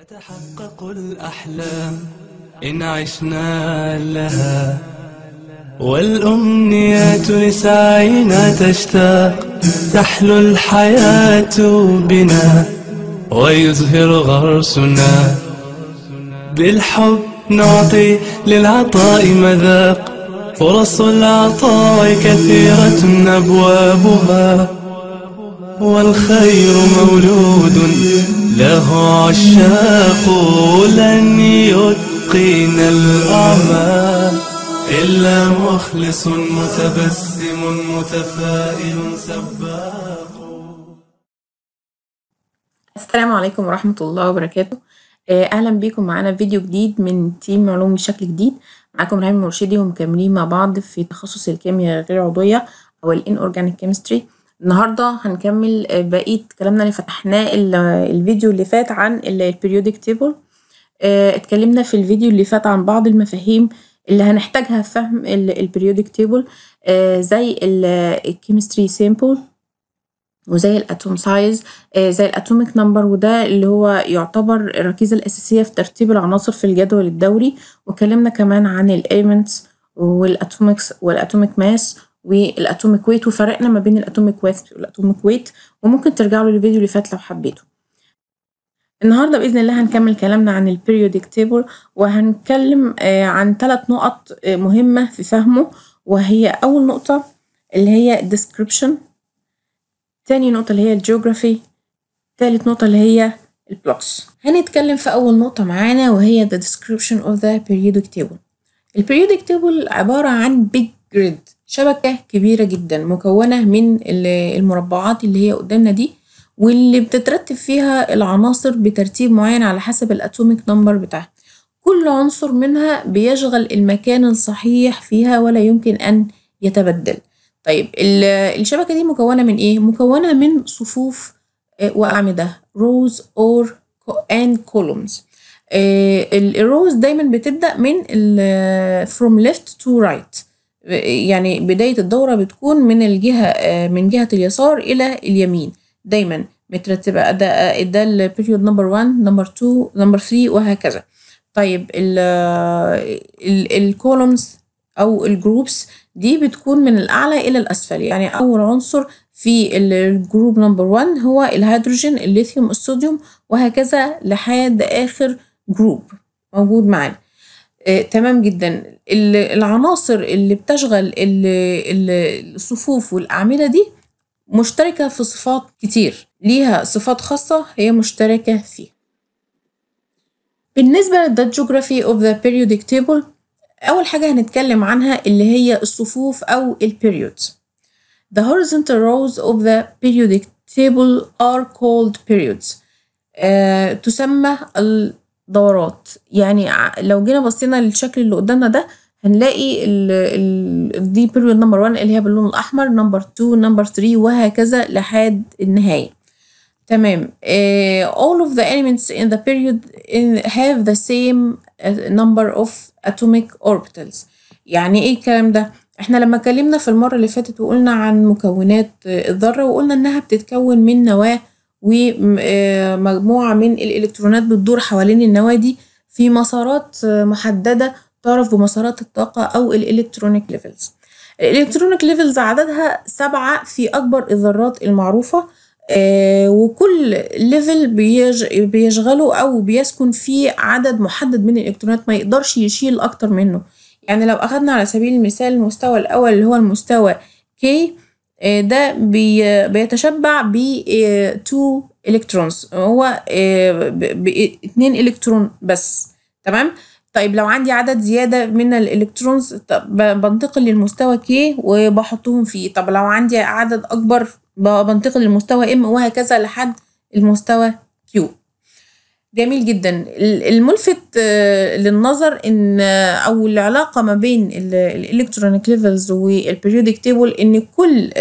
تتحقق الأحلام إن عشنا لها والأمنيات لسعينا تشتاق تحلو الحياة بنا ويزهر غرسنا بالحب نعطي للعطاء مذاق فرص العطاء كثيرة أبوابها والخير مولود له عشاق لن يتقن الأعمال إلا مخلص متبسم متفائل سباق السلام عليكم ورحمة الله وبركاته آه، أهلا بيكم معانا في فيديو جديد من تيم علوم بشكل جديد معاكم رهيم مرشدي ومكملين مع بعض في تخصص الكيمياء غير عضوية أو الإن أورجانيك كيمستري النهارده هنكمل آه، بقيه كلامنا اللي فتحناه الفيديو اللي فات عن البريودك تيبل آه، اتكلمنا في الفيديو اللي فات عن بعض المفاهيم اللي هنحتاجها في فهم البريودك تيبل آه، زي الكيمستري سيمبل وزي الاتوم سايز زي الاتوميك نمبر وده اللي هو يعتبر الركيزه الاساسيه في ترتيب العناصر في الجدول الدوري واتكلمنا كمان عن الايمنتس والاتوميكس والاتوميك ماس والاتوميك ويت وفرقنا ما بين الاتوميك ويت والاتوميك ويت وممكن ترجعوا للفيديو اللي فات لو حبيتوا النهارده باذن الله هنكمل كلامنا عن البيريودك تيبل وهنتكلم آه، عن ثلاث نقط آه، مهمه في فهمه وهي اول نقطه اللي هي الديسكريبشن تاني نقطه اللي هي الجيوغرافي تالت نقطه اللي هي البلوكس هنتكلم في اول نقطه معانا وهي the description of the periodic table البيريودك تيبل عباره عن big grid شبكة كبيرة جدا مكونة من المربعات اللي هي قدامنا دي واللي بتترتب فيها العناصر بترتيب معين على حسب الاتوميك نمبر بتاعها كل عنصر منها بيشغل المكان الصحيح فيها ولا يمكن أن يتبدل طيب الشبكة دي مكونة من إيه؟ مكونة من صفوف آه، وأعمدة روز اور and كولومز آه، الروز دايما بتبدأ من from left to right يعني بداية الدورة بتكون من الجهة آه، من جهة اليسار إلى اليمين دايما مترتبة ده ده البريود نمبر 1 نمبر 2 نمبر 3 وهكذا طيب ال آه، الكولومز أو الجروبس دي بتكون من الأعلى إلى الأسفل يعني أول عنصر في الجروب نمبر 1 هو الهيدروجين الليثيوم الصوديوم وهكذا لحد آخر جروب موجود معانا آه، تمام جدا العناصر اللي بتشغل ال ال الصفوف والأعمدة دي مشتركة في صفات كتير ليها صفات خاصة هي مشتركة فيها بالنسبة لل Geography of the Periodic Table أول حاجة هنتكلم عنها اللي هي الصفوف أو ال periods The horizontal rows of the periodic table are called periods uh, تسمى ال دورات يعني لو جينا بصينا للشكل اللي قدامنا ده هنلاقي ال ال دي بيريود نمبر 1 اللي هي باللون الاحمر نمبر 2 نمبر 3 وهكذا لحد النهايه تمام uh, all of the elements in the period in have the same آه، number of atomic orbitals يعني ايه الكلام ده احنا لما اتكلمنا في المره اللي فاتت وقلنا عن مكونات الذره وقلنا انها بتتكون من نواه ومجموعة من الإلكترونات بتدور حوالين النوادي في مسارات محددة تعرف بمسارات الطاقة أو الإلكترونيك ليفلز. الإلكترونيك ليفلز عددها سبعة في أكبر الذرات المعروفة آه، وكل ليفل بيشغله أو بيسكن فيه عدد محدد من الإلكترونات ما يقدرش يشيل أكتر منه. يعني لو أخدنا على سبيل المثال المستوى الأول اللي هو المستوى كي آه، ده بيتشبع ب 2 آه، الكترونز هو آه، اتنين الكترون بس تمام طيب لو عندي عدد زيادة من الإلكترونز بنتقل للمستوى K وبحطهم فيه طب لو عندي عدد أكبر بنتقل للمستوى M وهكذا لحد المستوى Q جميل جدا الملفت آه، للنظر ان آه، او العلاقه ما بين الالكترونيك ليفلز والبيريودك تيبل ان كل ليفل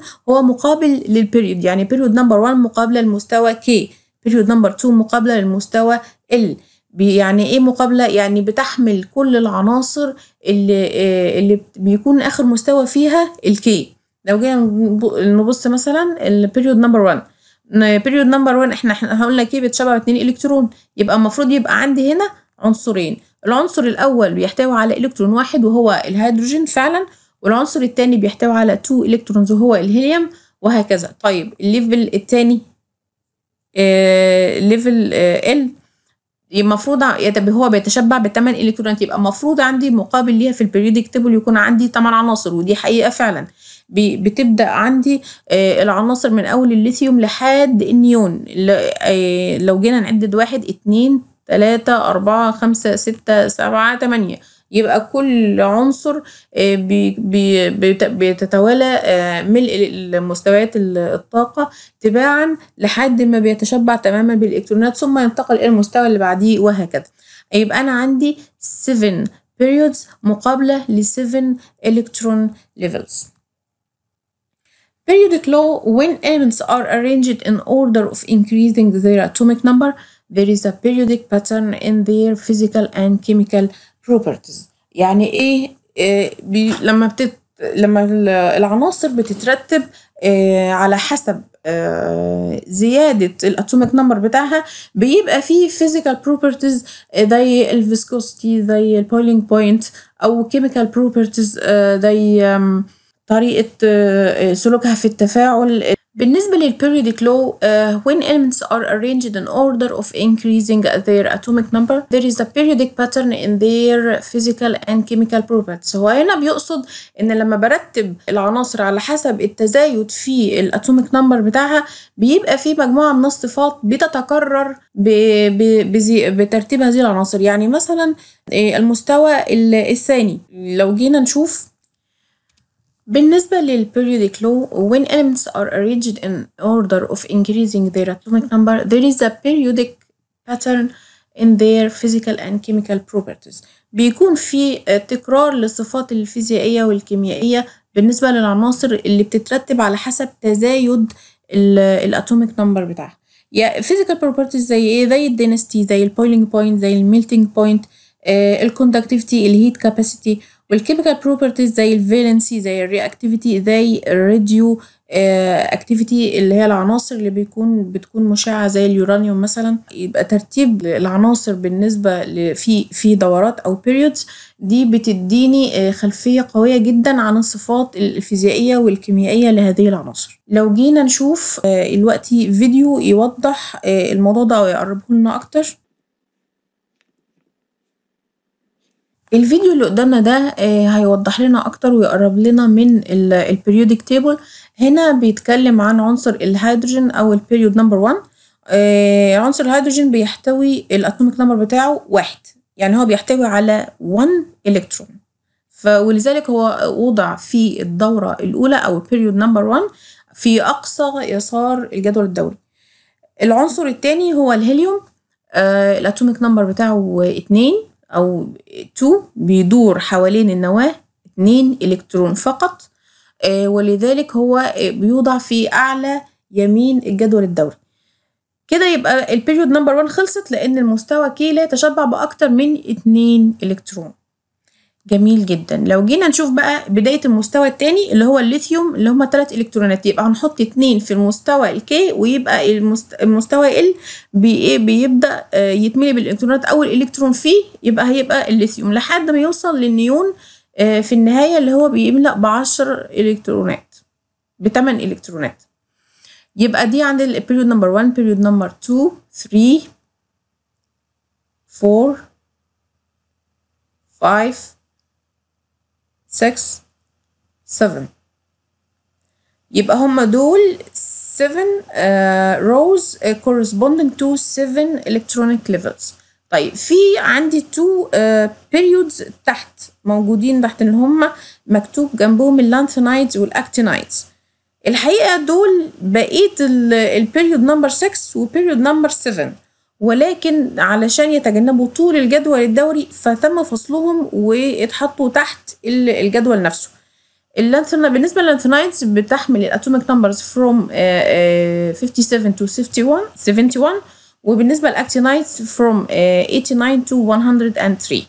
آه، هو مقابل للبيريود يعني بيريود نمبر 1 مقابله لمستوى كي بيريود نمبر 2 مقابله للمستوى ال يعني ايه مقابله يعني بتحمل كل العناصر اللي اللي بيكون اخر مستوى فيها الكي لو جينا نبص مثلا البيريود نمبر 1 بيريود نمبر 1 احنا هقول لك ايه بيتشبع باتنين 2 الكترون يبقى المفروض يبقى عندي هنا عنصرين العنصر الاول بيحتوي على الكترون واحد وهو الهيدروجين فعلا والعنصر الثاني بيحتوي على 2 الكترونز وهو الهيليوم وهكذا طيب الليفل الثاني آه، ليفل ال آه، المفروض هو بيتشبع بثمان الكترونات يبقى المفروض عندي مقابل ليها في البريودك تيبل يكون عندي ثمان عناصر ودي حقيقه فعلا بتبدأ عندي آه، العناصر من أول الليثيوم لحد النيون آه، لو جينا نعدد واحد اتنين تلاتة أربعة خمسة ستة سبعة تمانية يبقى كل عنصر آه، بيتتوالى ملء مستويات الطاقة تباعا لحد ما بيتشبع تماما بالإلكترونات ثم ينتقل إلى المستوى اللي بعديه وهكذا يبقى أنا عندي 7 periods مقابلة ل 7 electron levels Periodic law, when elements are arranged in order of increasing their atomic number, there is a periodic pattern in their physical and chemical properties. يعني ايه, إيه بي لما بتت لما العناصر بتترتب إيه على حسب إيه زيادة الاتوميك نمبر بتاعها بيبقى فيه physical properties زي الفيسكوستي زي البويلينج بوينت او chemical properties زي إيه طريقة آه، سلوكها في التفاعل بالنسبة law uh, when elements are arranged in order of increasing their atomic number there is a periodic pattern in their physical and chemical properties هو هنا بيقصد ان لما برتب العناصر على حسب التزايد في الاتوميك نمبر بتاعها بيبقى في مجموعة من الصفات بتتكرر بترتيب هذه العناصر يعني مثلا آه، المستوى الثاني لو جينا نشوف بالنسبة لل periodic law when elements are arranged in order of increasing their atomic number there is a periodic pattern in their physical and chemical properties بيكون في آه، تكرار للصفات الفيزيائية والكيميائية بالنسبة للعناصر اللي بتترتب على حسب تزايد الاتوميك نمبر بتاعها يا physical properties زي ايه زي الدينستي زي boiling بوينت زي الميلتنج بوينت الكوندكتيفيتي الهيت كاباسيتي والكيميكال بروبرتيز زي الفالنسي زي الرياكتيفيتي زي الراديو اكتيفيتي آه، اللي هي العناصر اللي بيكون بتكون مشعه زي اليورانيوم مثلا يبقى ترتيب العناصر بالنسبه في في دورات او بيريودز دي بتديني آه، خلفيه قويه جدا عن الصفات الفيزيائيه والكيميائيه لهذه العناصر لو جينا نشوف آه، الوقت فيديو يوضح الموضوع ده يقربه لنا اكتر الفيديو اللي قدامنا ده آه، هيوضح لنا أكتر ويقرب لنا من البريودك تيبل هنا بيتكلم عن عنصر الهيدروجين أو البريود نمبر 1 عنصر الهيدروجين بيحتوي الاتوميك نمبر بتاعه واحد يعني هو بيحتوي على 1 الكترون ولذلك هو وضع في الدورة الأولى أو البريود نمبر 1 في أقصى يسار الجدول الدوري العنصر الثاني هو الهيليوم آه الاتوميك نمبر بتاعه 2 أو 2 بيدور حوالين النواة 2 إلكترون فقط آه، ولذلك هو آه، بيوضع في أعلى يمين الجدول الدوري كده يبقى البيريود نمبر 1 خلصت لأن المستوى كي لا يتشبع بأكتر من 2 إلكترون جميل جدا لو جينا نشوف بقى بداية المستوى الثاني اللي هو الليثيوم اللي هما ثلاث الكترونات يبقى هنحط اتنين في المستوى الكي ويبقى المست... المستوى ال بي بيبدا آه، يتملي بالالكترونات اول الكترون فيه يبقى هيبقى الليثيوم لحد ما يوصل للنيون آه، في النهاية اللي هو بيملأ بعشر الكترونات بتمن الكترونات يبقى دي عند البيريود نمبر 1 بيريود نمبر 2 3 4 5 6 7 يبقى هما دول 7 uh, آه، rows uh, corresponding to 7 electronic levels طيب في عندي 2 uh, آه، periods تحت موجودين تحت ان هما مكتوب جنبهم اللانثانايدز والاكتينايدز الحقيقه دول بقيه البيريود نمبر 6 وبيريود نمبر 7 ولكن علشان يتجنبوا طول الجدول الدوري فتم فصلهم واتحطوا تحت الجدول نفسه بالنسبه للانثونايتس بتحمل الاتوميك نمبرز فروم 57 تو 71 71 وبالنسبه للاكتينايتس فروم 89 تو 103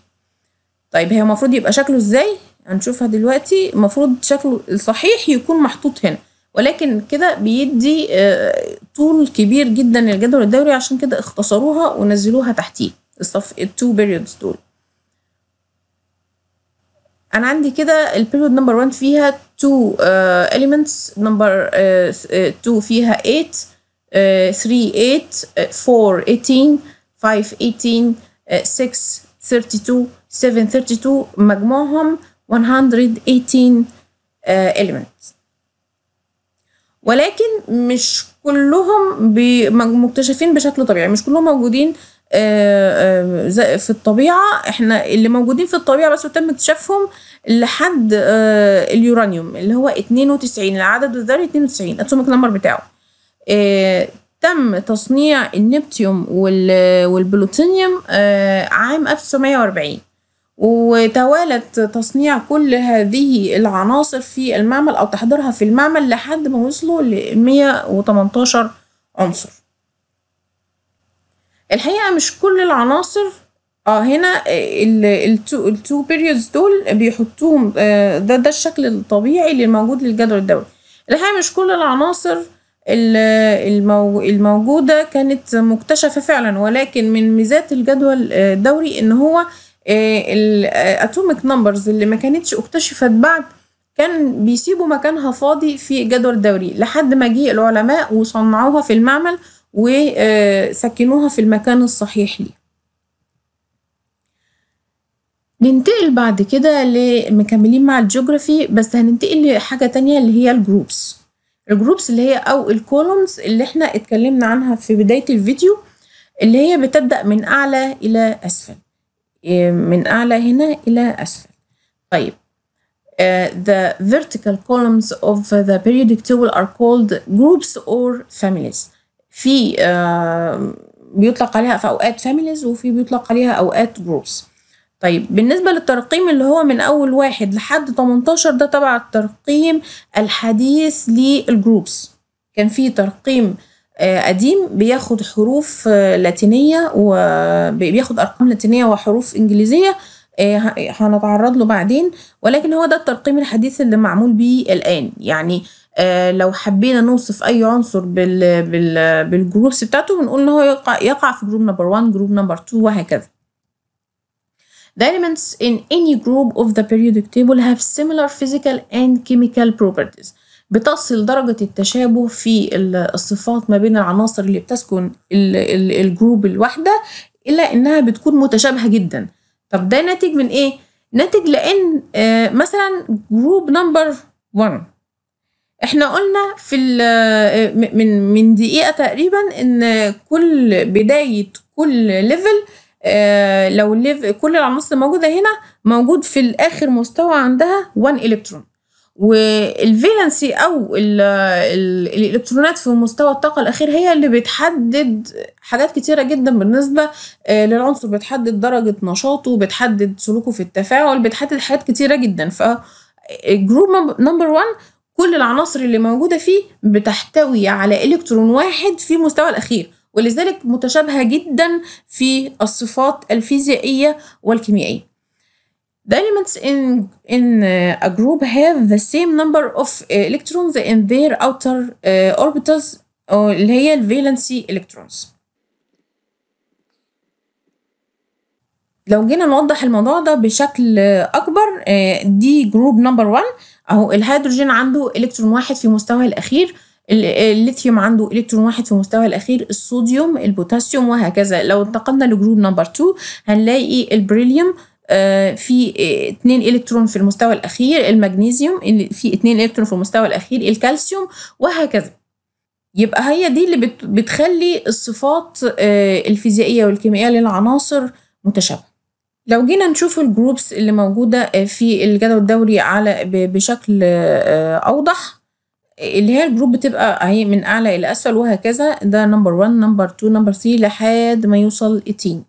طيب هي المفروض يبقى شكله ازاي هنشوفها دلوقتي المفروض شكله الصحيح يكون محطوط هنا ولكن كده بيدي آه، طول كبير جدا للجدول الدوري عشان كده اختصروها ونزلوها تحتيه الصف التو بيريودز دول انا عندي كده البيريود نمبر 1 فيها 2 آه، elements نمبر 2 آه، آه، فيها 8 3 8 4 18 5 18 6 32 7 32 مجموعهم 118 elements ولكن مش كلهم مكتشفين بشكل طبيعي مش كلهم موجودين آه، آه، في الطبيعة احنا اللي موجودين في الطبيعة بس وتم اكتشافهم لحد آه، اليورانيوم اللي هو 92 العدد الذري 92 الاتوميك نمبر بتاعه تم تصنيع النبتيوم والبلوتينيوم عام 1940 وتوالت تصنيع كل هذه العناصر في المعمل أو تحضيرها في المعمل لحد ما وصلوا ل 118 عنصر الحقيقة مش كل العناصر اه هنا التو التو بيريودز دول بيحطوهم آه، ده ده الشكل الطبيعي اللي موجود للجدول الدوري الحقيقة مش كل العناصر الموجودة كانت مكتشفة فعلا ولكن من ميزات الجدول آه، الدوري ان هو إيه، الاتوميك آه، نمبرز اللي ما كانتش اكتشفت بعد كان بيسيبوا مكانها فاضي في جدول دوري لحد ما جه العلماء وصنعوها في المعمل وسكنوها آه، في المكان الصحيح ليه ننتقل بعد كده لمكملين مع الجيوغرافي بس هننتقل لحاجة تانية اللي هي الجروبس الجروبس اللي هي أو الكولومز اللي احنا اتكلمنا عنها في بداية الفيديو اللي هي بتبدأ من أعلى إلى أسفل إيه، من أعلى هنا إلى أسفل طيب Uh, the vertical columns of the periodic table are called groups or families في uh, بيطلق عليها في أوقات families وفي بيطلق عليها أوقات groups طيب بالنسبة للترقيم اللي هو من أول واحد لحد 18 ده تبع الترقيم الحديث للجروبس كان في ترقيم آه، قديم بياخد حروف آه، لاتينية وبياخد أرقام لاتينية وحروف إنجليزية آه، إيه، هنتعرض له بعدين ولكن هو ده الترقيم الحديث اللي معمول بيه الآن يعني لو حبينا نوصف أي عنصر بال بال بالجروبس بتاعته بنقول إن هو يقع, يقع في جروب نمبر 1 جروب نمبر 2 وهكذا The elements in any group of the periodic table have similar physical and chemical properties. بتصل درجة التشابه في الصفات ما بين العناصر اللي بتسكن الجروب الواحدة إلى إنها بتكون متشابهة جدا طب ده ناتج من إيه؟ ناتج لأن آه، مثلا جروب نمبر 1 احنا قلنا في آه، من من دقيقة تقريبا إن كل بداية كل ليفل آه، لو كل العناصر موجودة هنا موجود في الآخر مستوى عندها 1 إلكترون والفيلنسي او ال ال الالكترونات في مستوى الطاقه الاخير هي اللي بتحدد حاجات كتيره جدا بالنسبه آه، للعنصر بتحدد درجه نشاطه بتحدد سلوكه في التفاعل بتحدد حاجات كتيره جدا ف جروب نمبر 1 كل العناصر اللي موجوده فيه بتحتوي على الكترون واحد في مستوى الاخير ولذلك متشابهه جدا في الصفات الفيزيائيه والكيميائيه The elements in, in uh, a group have the same number of uh, electrons in their outer uh, orbitals اللي هي ال valency electrons. لو جينا نوضح الموضوع ده بشكل أكبر uh, دي جروب نمبر 1 أهو الهيدروجين عنده إلكترون واحد في مستواه الأخير الليثيوم عنده الكترون واحد في مستوى الاخير الصوديوم البوتاسيوم وهكذا لو انتقلنا لجروب نمبر 2 هنلاقي البريليوم آه، في اتنين الكترون في المستوى الاخير المغنيسيوم في اتنين الكترون في المستوى الاخير الكالسيوم وهكذا يبقى هي دي اللي بتخلي الصفات آه، الفيزيائيه والكيميائيه للعناصر متشابهه لو جينا نشوف الجروبس اللي موجوده آه، في الجدول الدوري على بشكل اوضح اللي هي الجروب بتبقى اهي من اعلى الى اسفل وهكذا ده نمبر 1 نمبر 2 نمبر 3 لحد ما يوصل 18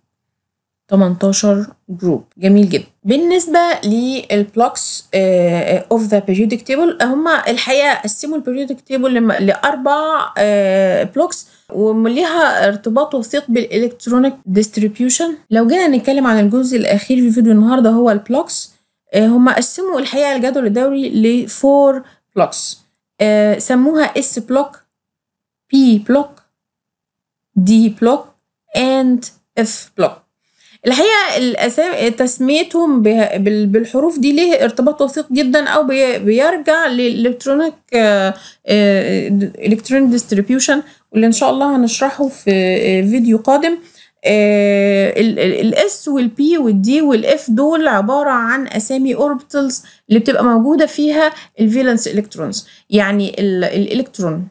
18 جروب جميل جدا بالنسبة للبلوكس اوف ذا بيريودك تيبل هما الحقيقة قسموا البيريودك تيبل لأربع بلوكس آه، وليها ارتباط وثيق بالالكترونيك ديستريبيوشن لو جينا نتكلم عن الجزء الأخير في فيديو النهاردة هو البلوكس آه، هما قسموا الحقيقة الجدول الدوري لفور بلوكس آه، سموها اس بلوك بي بلوك دي بلوك and اف بلوك الحقيقه تسميتهم بالحروف دي ليه ارتباط وثيق جدا او بيرجع للالكترونيك آه، آه، الكترونيك ديستريبيوشن واللي ان شاء الله هنشرحه في آه، فيديو قادم الاس والبي والدي والاف دول عباره عن اسامي اوربيتالز اللي بتبقى موجوده فيها الفيلنس الكترونز يعني الالكترون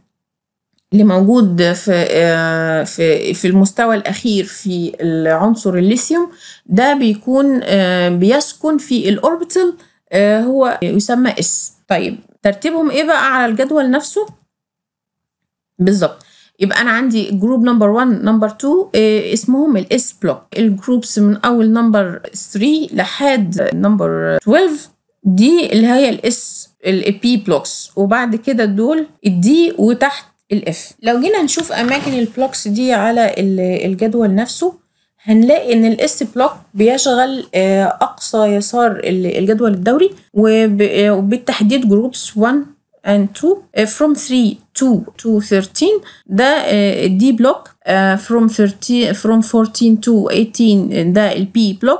اللي موجود في آه، في في المستوى الاخير في العنصر الليثيوم ده بيكون آه، بيسكن في الاوربيتال آه، هو يسمى اس طيب ترتيبهم ايه بقى على الجدول نفسه بالظبط يبقى انا عندي جروب نمبر 1 نمبر 2 اسمهم الاس بلوك الجروبس من اول نمبر 3 لحد نمبر 12 دي اللي هي الاس البي بلوكس وبعد كده دول الدي وتحت الاف لو جينا نشوف اماكن البلوكس دي على الجدول نفسه هنلاقي ان الاس بلوك بيشغل آه، اقصى يسار الجدول الدوري آه، وبالتحديد جروبس 1 and 2 آه، from 3 to to 13 ده الدي بلوك from 13 from 14 to 18 ده البي بلوك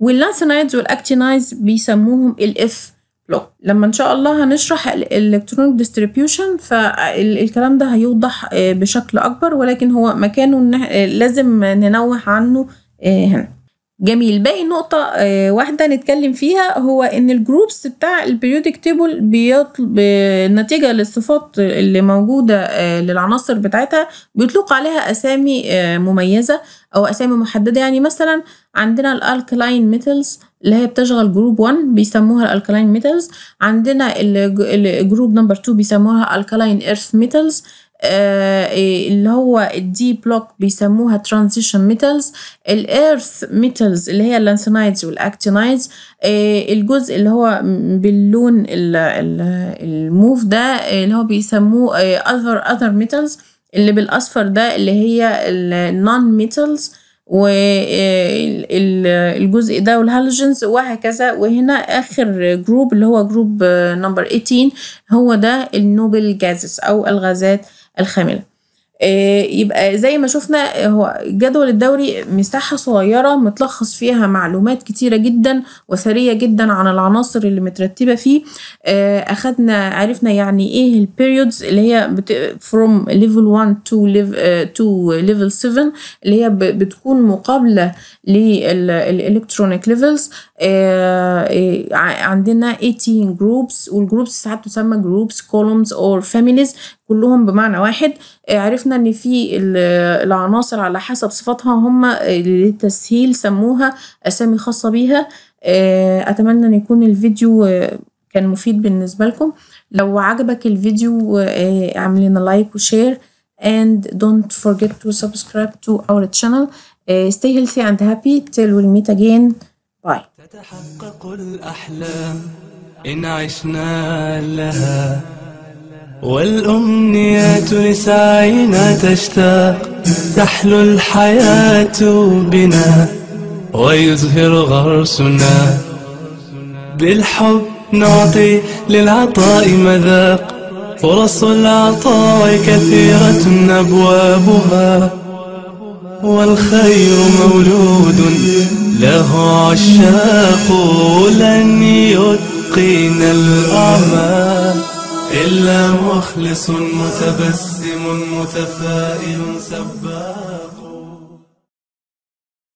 واللانثنايدز والاكتينايدز بيسموهم الاف لوب لما ان شاء الله هنشرح الالكترونيك ديستريبيوشن فالكلام ده هيوضح آه، بشكل اكبر ولكن هو مكانه آه، لازم ننوه عنه آه، هنا جميل باقي نقطة آه، واحدة نتكلم فيها هو إن الجروبس بتاع البيريودك تيبل بيطلب نتيجة للصفات اللي موجودة آه، للعناصر بتاعتها بيطلق عليها أسامي آه، مميزة أو أسامي محددة يعني مثلا عندنا الألكلاين ميتلز اللي هي بتشغل جروب 1 بيسموها الألكلاين ميتلز عندنا الجروب نمبر 2 بيسموها الألكلاين إيرث ميتلز آه، إيه، اللي هو الدي بلوك بيسموها ترانزيشن ميتالز الايرث ميتالز اللي هي اللانسنايدز والاكتينايدز الجزء اللي هو باللون الموف ده إيه، اللي هو بيسموه اذر اذر ميتالز اللي بالاصفر ده اللي هي النون ميتالز إيه، والجزء ده والهالوجنز وهكذا وهنا اخر جروب اللي هو جروب نمبر 18 هو ده النوبل جازز او الغازات الخامله آه، يبقى زي ما شفنا هو جدول الدوري مساحة صغيرة متلخص فيها معلومات كتيرة جدا وثرية جدا عن العناصر اللي مترتبة فيه آه، أخدنا عرفنا يعني إيه البيريودز اللي هي from level 1 to, live, آه، to level 7 اللي هي بتكون مقابلة للإلكترونيك ليفلز آه، آه، عندنا 18 جروبس والجروبس ساعات تسمى جروبس كولومز اور فاميليز كلهم بمعنى واحد آه، عرفنا ان في العناصر على حسب صفاتها هم للتسهيل سموها اسامي خاصه بيها اتمنى ان يكون الفيديو كان مفيد بالنسبه لكم لو عجبك الفيديو اعمل لنا لايك وشير and don't forget to subscribe to our channel stay healthy and happy till we meet again bye تتحقق الأحلام إن عشنا لها والأمنيات لسعينا تشتاق تحلو الحياة بنا ويزهر غرسنا بالحب نعطي للعطاء مذاق فرص العطاء كثيرة أبوابها والخير مولود له عشاق لن يتقن الأعمال إلا مخلص متبسم متفائل سباق